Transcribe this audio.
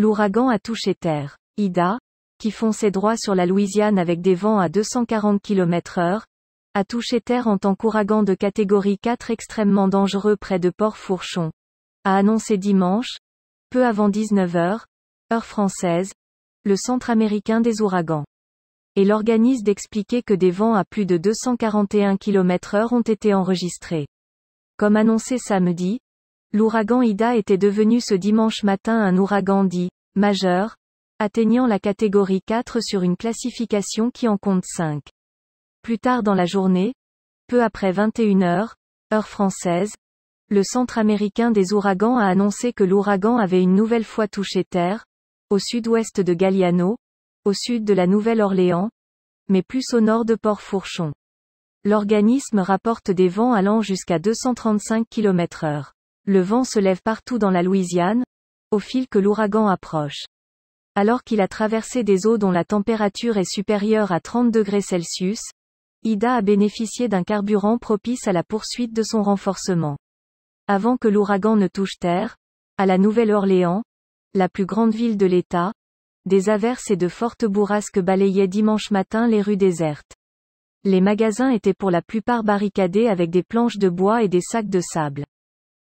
L'ouragan a touché terre. Ida, qui fonçait droit sur la Louisiane avec des vents à 240 km heure, a touché terre en tant qu'ouragan de catégorie 4 extrêmement dangereux près de Port-Fourchon. A annoncé dimanche, peu avant 19h, heure française, le Centre américain des ouragans. Et l'organise d'expliquer que des vents à plus de 241 km heure ont été enregistrés. Comme annoncé samedi, L'ouragan Ida était devenu ce dimanche matin un ouragan dit majeur, atteignant la catégorie 4 sur une classification qui en compte 5. Plus tard dans la journée, peu après 21h, heure française, le Centre américain des ouragans a annoncé que l'ouragan avait une nouvelle fois touché terre, au sud-ouest de Galliano, au sud de la Nouvelle-Orléans, mais plus au nord de Port-Fourchon. L'organisme rapporte des vents allant jusqu'à 235 km/h. Le vent se lève partout dans la Louisiane, au fil que l'ouragan approche. Alors qu'il a traversé des eaux dont la température est supérieure à 30 degrés Celsius, Ida a bénéficié d'un carburant propice à la poursuite de son renforcement. Avant que l'ouragan ne touche terre, à la Nouvelle-Orléans, la plus grande ville de l'État, des averses et de fortes bourrasques balayaient dimanche matin les rues désertes. Les magasins étaient pour la plupart barricadés avec des planches de bois et des sacs de sable.